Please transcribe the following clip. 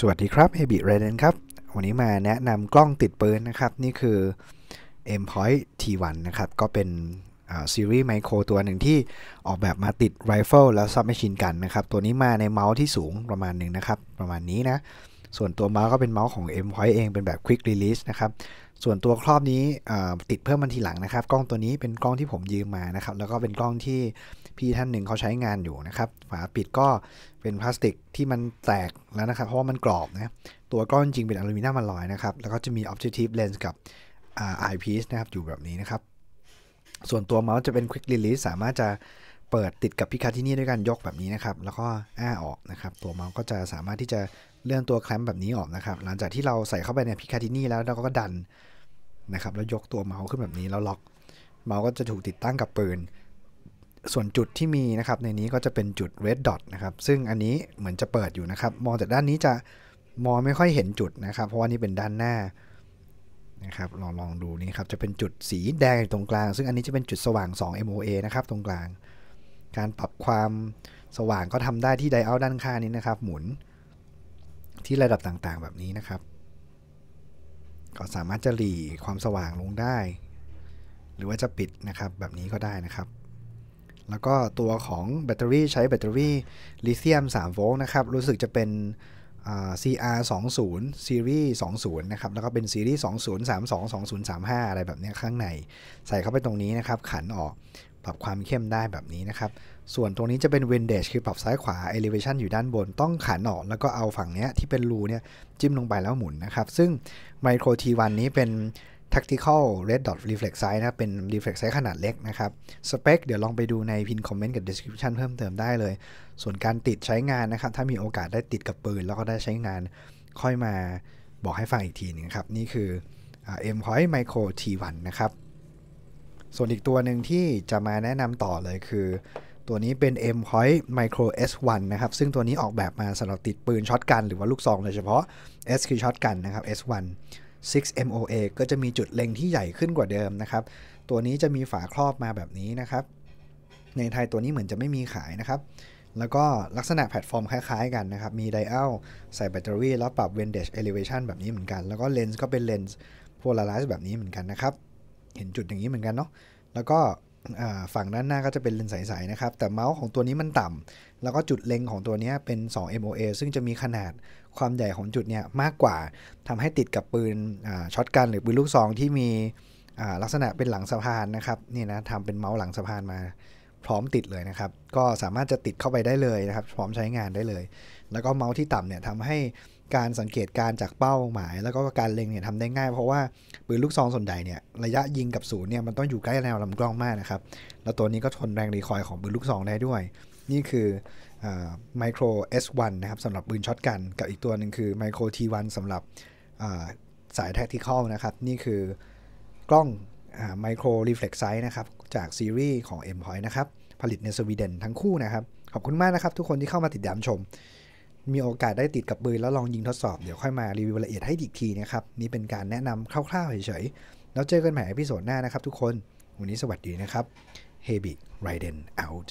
สวัสดีครับ a บิเรเดนครับวันนี้มาแนะนำกล้องติดปืนนะครับ นี่คือ M Point T1 นะครับ ก็เป็นซีรีส์ไมโครตัวหนึ่งที่ออกแบบมาติดไรเฟิลแล้วซับไมชชนกันนะครับ ตัวนี้มาในเมาส์ที่สูงประมาณหนึ่งนะครับ ประมาณนี้นะ ส่วนตัวเมาส์ก็เป็นเมาส์ของ M Point เองเป็นแบบ Quick Release นะครับ ส่วนตัวครอบนี้ติดเพิ่มมันทีหลังนะครับกล้องตัวนี้เป็นกล้องที่ผมยืมมานะครับแล้วก็เป็นกล้องที่พี่ท่านหนึ่งเขาใช้งานอยู่นะครับ ฝาปิดก็เป็นพลาสติกที่มันแตกแล้วนะครับ เพราะว่ามันกรอบนะตัวกล้องจริงเป็นอลูมิเนียมอลอยนะครับ แล้วก็จะมีออ j เจ t i v e ลนส์กับไอพีสนะครับอยู่แบบนี้นะครับ ส่วนตัวเมาส์จะเป็น quick release สามารถจะเปิดติดกับพิคาที่นี่ด้วยการยกแบบนี้นะครับ แล้วก็อ้าออกนะครับ ตัวเมาส์ก็จะสามารถที่จะเลื่อนตัวแคลมป์แบบนี้ออกนะครับ หลังจากที่เราใส่เข้าไปในพิคาท่นี่แล้วเราก็ดันนะครับแล้วยกตัวเมาส์ขึ้นแบบนี้แล้วล็อกเมาส์ก็จะถูกติดตั้งกับปืนส่วนจุดที่มีนะครับในนี้ก็จะเป็นจุด red dot นะครับ ซึ่งอันนี้เหมือนจะเปิดอยู่นะครับ มองจากด้านนี้จะมองไม่ค่อยเห็นจุดนะครับ เพราะว่านี่เป็นด้านหน้านะครับ ลองลองดูนี่ครับ จะเป็นจุดสีแดงตรงกลาง ซึ่งอันนี้จะเป็นจุดสว่าง 2 MOA นะครับ ตรงกลาง การปรับความสว่างก็ทำได้ที่ไดเอาลด้านข้างนี้นะครับ หมุน ที่ระดับต่างๆ แบบนี้นะครับ ก็สามารถจะหลีความสว่างลงได้ หรือว่าจะปิดนะครับ แบบนี้ก็ได้นะครับแล้วก็ตัวของแบตเตอรี่ใช้แบตเตอรี่ลิเธียม3โวลต์นะครับ รู้สึกจะเป็น CR 2 0 Series 2 0นะครับแล้วก็เป็น Series 2 0 3 2 2 0 3 5 อะไรแบบนี้ข้างใน ใส่เข้าไปตรงนี้นะครับขันออกปรับความเข้มได้แบบนี้นะครับ ส่วนตรงนี้จะเป็น Windage คือปรับซ้ายขวา Elevation อยู่ด้านบน ต้องขันออกแล้วก็เอาฝั่งเนี้ยที่เป็นรูเนี่ยจิ้มลงไปแล้วหมุนนะครับ ซึ่ง Micro T1 นี้เป็น tactical red dot reflex sight นะ เป็น reflex sight ขนาดเล็กนะครับ สเปค เดี๋ยวลองไปดูในพินคอมเมนต์กับ description เพิ่มเติมได้เลย ส่วนการติดใช้งานนะครับ ถ้ามีโอกาสได้ติดกับปืนแล้วก็ได้ใช้งานค่อยมาบอกให้ฟังอีกทีนึงครับ นี่คือ M Point Micro T1 นะครับ ส่วนอีกตัวหนึ่งที่จะมาแนะนำต่อเลยคือ ตัวนี้เป็น M Point Micro S1 นะครับ ซึ่งตัวนี้ออกแบบมาสำหรับติดปืนช็อตกันหรือว่าลูกซองโดยเฉพาะ S คือช็อตกันนะครับ S1 6MOA ก็จะมีจุดเล็งที่ใหญ่ขึ้นกว่าเดิมนะครับ ตัวนี้จะมีฝาครอบมาแบบนี้นะครับ ในไทยตัวนี้เหมือนจะไม่มีขายนะครับ แล้วก็ลักษณะแพลตฟอร์มคล้ายๆกันนะครับ มีไดอัลใส่แบตเตอรี่แล้วปรับเวนเดชเอลิเวชันแบบนี้เหมือนกัน แล้วก็เลนส์ก็เป็นเลนส์ลาร์ไลซ์แบบนี้เหมือนกันนะครับ เห็นจุดอย่างนี้เหมือนกันเนาะ แล้วก็ฝั่งด้านหน้าก็จะเป็นเลนส์ใสๆ นะครับ แต่เมาส์ของตัวนี้มันต่ำ แล้วก็จุดเล็งของตัวนี้เป็น 2 MOA ซึ่งจะมีขนาดความใหญ่ของจุดเนี่ยมากกว่าทำให้ติดกับปืนช็อตกันหรือปืนลูกซองที่มีลักษณะเป็นหลังสะพานนะครับนี่นะทำเป็นเมาส์หลังสะพานมาพร้อมติดเลยนะครับ ก็สามารถจะติดเข้าไปได้เลยนะครับ พร้อมใช้งานได้เลย แล้วก็เมาส์ที่ต่ำเนี่ยทำให้การสังเกตการจากเป้าหมาย แล้วก็การเล็งเนี่ยทำได้ง่าย เพราะว่าปืนลูกซองส่วนใหญ่เนี่ยระยะยิงกับศูนย์เนี่ยมันต้องอยู่ใกล้แนวลำกล้องมากนะครับ แล้วตัวนี้ก็ทนแรงรีคอยของปืนลูกซองได้ด้วย นี่คือไมโคร S1 นะครับสำหรับปืนช็อตกันกับอีกตัวหนึ่งคือไมโคร T1 สำหรับสายแท็กติคอลนะครับ นี่คือกล้องไมโครรีเฟล็กไซส์นะครับจากซีรีส์ของ M Point นะครับ ผลิตในสวีเดน ทั้งคู่นะครับ ขอบคุณมากนะครับทุกคนที่เข้ามาติดตามชม มีโอกาสได้ติดกับปืนแล้วลองยิงทดสอบเดี๋ยวค่อยมารีวิวละเอียดให้อีกทีนะครับ นี่เป็นการแนะนำคร่าวๆเฉยๆแล้วเจอกันใหม่ในพิโซดหน้านะครับทุกคนวันนี้สวัสดีนะครับ h e b i Raiden out